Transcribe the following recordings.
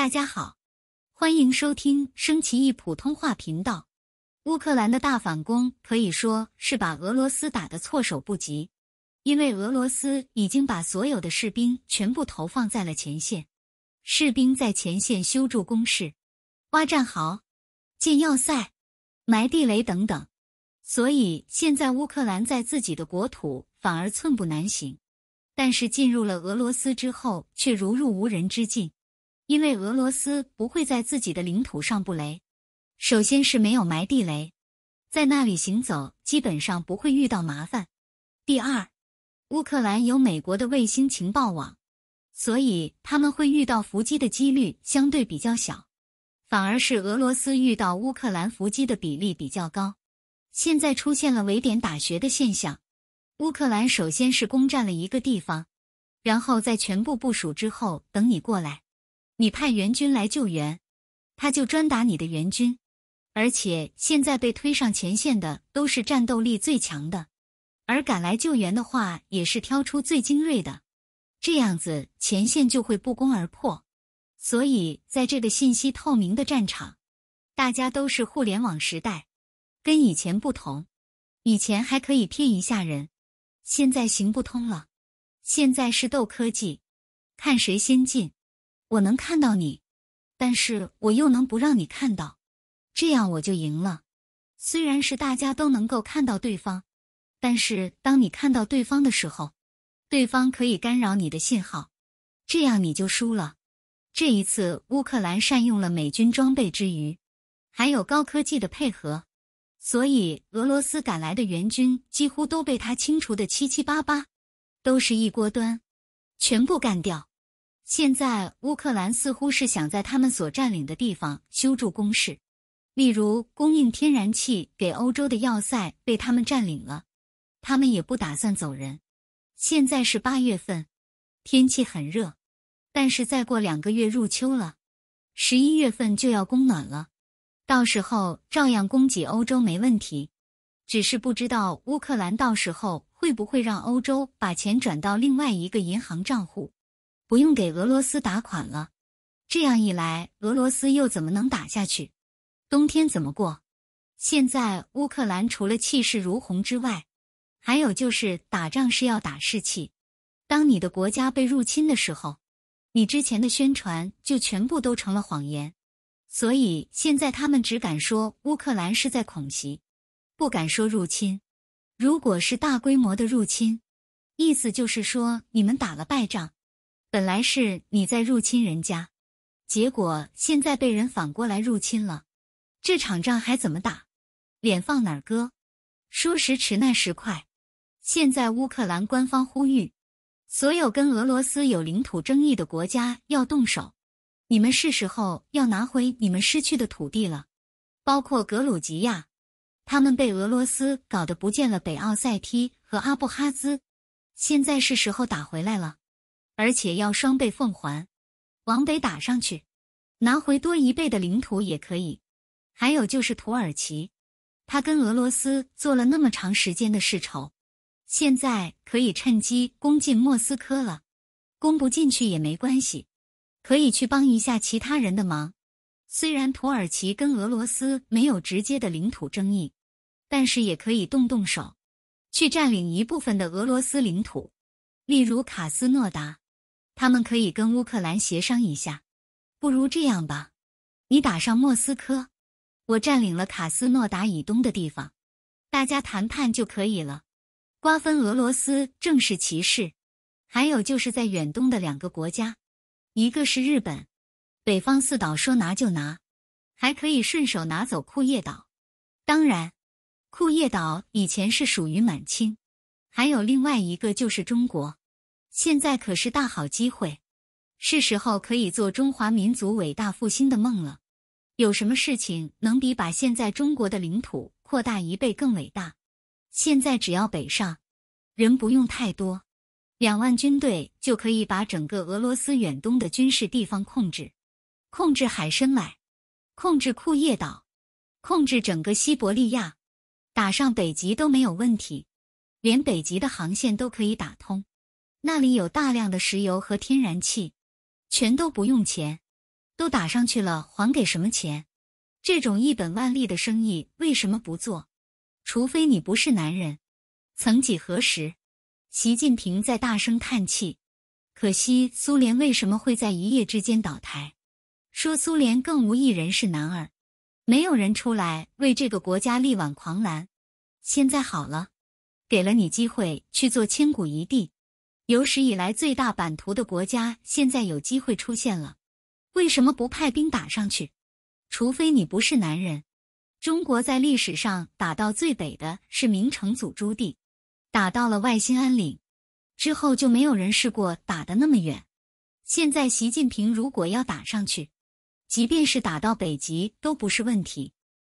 大家好，欢迎收听升旗易普通话频道。乌克兰的大反攻可以说是把俄罗斯打的措手不及，因为俄罗斯已经把所有的士兵全部投放在了前线，士兵在前线修筑工事、挖战壕、建要塞、埋地雷等等，所以现在乌克兰在自己的国土反而寸步难行，但是进入了俄罗斯之后却如入无人之境。因为俄罗斯不会在自己的领土上布雷，首先是没有埋地雷，在那里行走基本上不会遇到麻烦。第二，乌克兰有美国的卫星情报网，所以他们会遇到伏击的几率相对比较小，反而是俄罗斯遇到乌克兰伏击的比例比较高。现在出现了围点打穴的现象，乌克兰首先是攻占了一个地方，然后在全部部署之后等你过来。你派援军来救援，他就专打你的援军，而且现在被推上前线的都是战斗力最强的，而赶来救援的话也是挑出最精锐的，这样子前线就会不攻而破。所以，在这个信息透明的战场，大家都是互联网时代，跟以前不同，以前还可以骗一下人，现在行不通了，现在是斗科技，看谁先进。我能看到你，但是我又能不让你看到，这样我就赢了。虽然是大家都能够看到对方，但是当你看到对方的时候，对方可以干扰你的信号，这样你就输了。这一次，乌克兰善用了美军装备之余，还有高科技的配合，所以俄罗斯赶来的援军几乎都被他清除的七七八八，都是一锅端，全部干掉。现在乌克兰似乎是想在他们所占领的地方修筑工事，例如供应天然气给欧洲的要塞被他们占领了，他们也不打算走人。现在是八月份，天气很热，但是再过两个月入秋了，十一月份就要供暖了，到时候照样供给欧洲没问题。只是不知道乌克兰到时候会不会让欧洲把钱转到另外一个银行账户。不用给俄罗斯打款了，这样一来，俄罗斯又怎么能打下去？冬天怎么过？现在乌克兰除了气势如虹之外，还有就是打仗是要打士气。当你的国家被入侵的时候，你之前的宣传就全部都成了谎言。所以现在他们只敢说乌克兰是在恐袭，不敢说入侵。如果是大规模的入侵，意思就是说你们打了败仗。本来是你在入侵人家，结果现在被人反过来入侵了，这场仗还怎么打？脸放哪儿搁？说时迟，那时快，现在乌克兰官方呼吁，所有跟俄罗斯有领土争议的国家要动手，你们是时候要拿回你们失去的土地了，包括格鲁吉亚，他们被俄罗斯搞得不见了北奥塞梯和阿布哈兹，现在是时候打回来了。而且要双倍奉还，往北打上去，拿回多一倍的领土也可以。还有就是土耳其，他跟俄罗斯做了那么长时间的世仇，现在可以趁机攻进莫斯科了。攻不进去也没关系，可以去帮一下其他人的忙。虽然土耳其跟俄罗斯没有直接的领土争议，但是也可以动动手，去占领一部分的俄罗斯领土，例如卡斯诺达。他们可以跟乌克兰协商一下，不如这样吧，你打上莫斯科，我占领了卡斯诺达以东的地方，大家谈判就可以了，瓜分俄罗斯正是其事。还有就是在远东的两个国家，一个是日本，北方四岛说拿就拿，还可以顺手拿走库页岛。当然，库页岛以前是属于满清，还有另外一个就是中国。现在可是大好机会，是时候可以做中华民族伟大复兴的梦了。有什么事情能比把现在中国的领土扩大一倍更伟大？现在只要北上，人不用太多，两万军队就可以把整个俄罗斯远东的军事地方控制，控制海参崴，控制库页岛，控制整个西伯利亚，打上北极都没有问题，连北极的航线都可以打通。那里有大量的石油和天然气，全都不用钱，都打上去了，还给什么钱？这种一本万利的生意为什么不做？除非你不是男人。曾几何时，习近平在大声叹气，可惜苏联为什么会在一夜之间倒台？说苏联更无一人是男儿，没有人出来为这个国家力挽狂澜。现在好了，给了你机会去做千古一帝。有史以来最大版图的国家，现在有机会出现了。为什么不派兵打上去？除非你不是男人。中国在历史上打到最北的是明成祖朱棣，打到了外兴安岭，之后就没有人试过打的那么远。现在习近平如果要打上去，即便是打到北极都不是问题，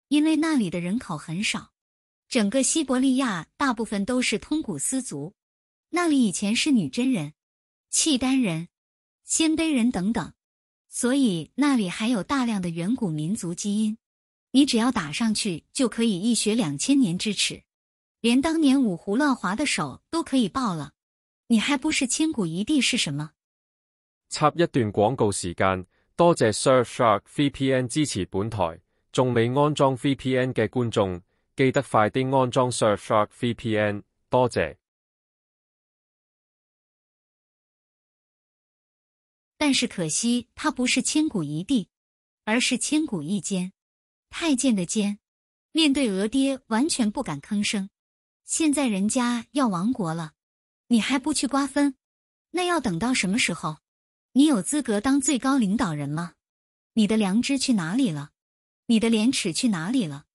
因为那里的人口很少，整个西伯利亚大部分都是通古斯族。那里以前是女真人、契丹人、鲜卑人等等，所以那里还有大量的远古民族基因。你只要打上去，就可以一学两千年之耻，连当年五胡乱华的手都可以抱了。你还不是千古一帝是什么？插一段广告时间，多谢 Surfshark VPN 支持本台。仲未安装 VPN 嘅观众，记得快啲安装 Surfshark VPN，多谢。但是可惜，他不是千古一帝，而是千古一奸，太监的奸。面对俄爹，完全不敢吭声。现在人家要亡国了，你还不去瓜分，那要等到什么时候？你有资格当最高领导人吗？你的良知去哪里了？你的廉耻去哪里了？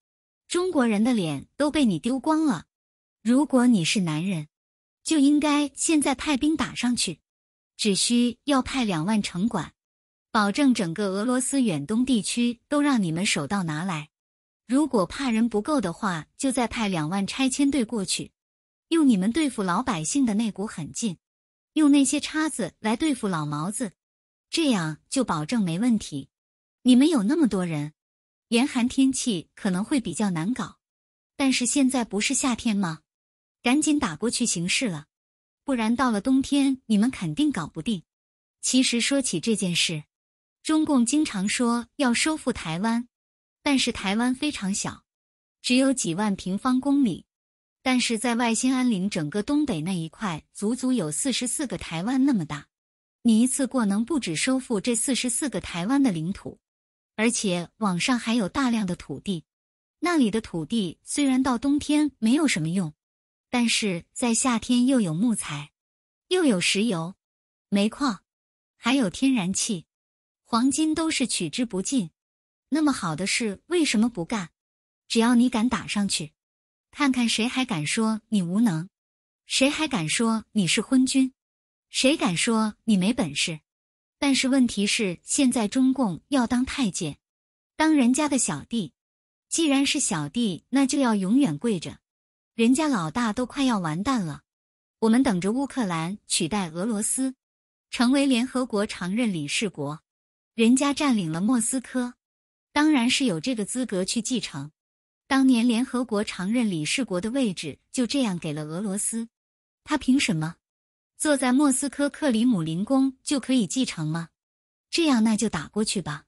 中国人的脸都被你丢光了。如果你是男人，就应该现在派兵打上去。只需要派两万城管，保证整个俄罗斯远东地区都让你们手到拿来。如果怕人不够的话，就再派两万拆迁队过去，用你们对付老百姓的那股狠劲，用那些叉子来对付老毛子，这样就保证没问题。你们有那么多人，严寒天气可能会比较难搞，但是现在不是夏天吗？赶紧打过去，行事了。不然到了冬天，你们肯定搞不定。其实说起这件事，中共经常说要收复台湾，但是台湾非常小，只有几万平方公里。但是在外兴安岭整个东北那一块，足足有四十四个台湾那么大。你一次过能不止收复这四十四个台湾的领土，而且网上还有大量的土地。那里的土地虽然到冬天没有什么用。但是在夏天又有木材，又有石油，煤矿，还有天然气，黄金都是取之不尽。那么好的事为什么不干？只要你敢打上去，看看谁还敢说你无能，谁还敢说你是昏君，谁敢说你没本事？但是问题是，现在中共要当太监，当人家的小弟。既然是小弟，那就要永远跪着。人家老大都快要完蛋了，我们等着乌克兰取代俄罗斯，成为联合国常任理事国。人家占领了莫斯科，当然是有这个资格去继承。当年联合国常任理事国的位置就这样给了俄罗斯，他凭什么坐在莫斯科克里姆林宫就可以继承吗？这样那就打过去吧，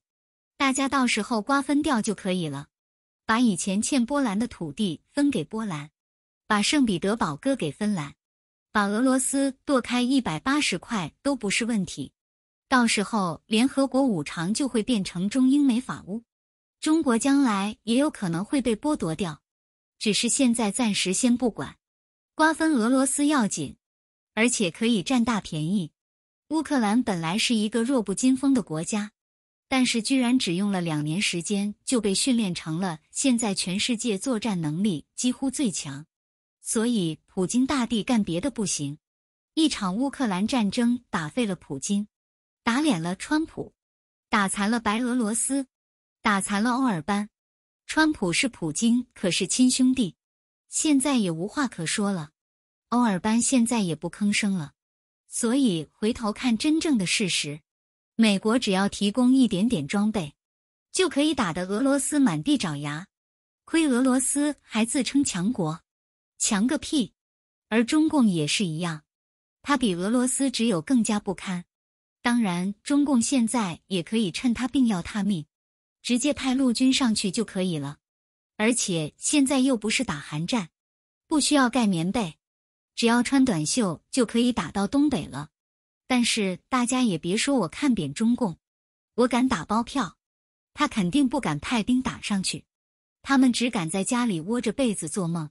大家到时候瓜分掉就可以了，把以前欠波兰的土地分给波兰。把圣彼得堡割给芬兰，把俄罗斯剁开一百八十块都不是问题。到时候联合国五常就会变成中英美法乌，中国将来也有可能会被剥夺掉。只是现在暂时先不管，瓜分俄罗斯要紧，而且可以占大便宜。乌克兰本来是一个弱不禁风的国家，但是居然只用了两年时间就被训练成了现在全世界作战能力几乎最强。所以，普京大帝干别的不行，一场乌克兰战争打废了普京，打脸了川普，打残了白俄罗斯，打残了欧尔班。川普是普京，可是亲兄弟，现在也无话可说了。欧尔班现在也不吭声了。所以，回头看真正的事实，美国只要提供一点点装备，就可以打得俄罗斯满地找牙。亏俄罗斯还自称强国。强个屁！而中共也是一样，他比俄罗斯只有更加不堪。当然，中共现在也可以趁他病要他命，直接派陆军上去就可以了。而且现在又不是打寒战，不需要盖棉被，只要穿短袖就可以打到东北了。但是大家也别说我看扁中共，我敢打包票，他肯定不敢派兵打上去，他们只敢在家里窝着被子做梦。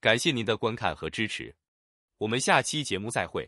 感谢您的观看和支持，我们下期节目再会。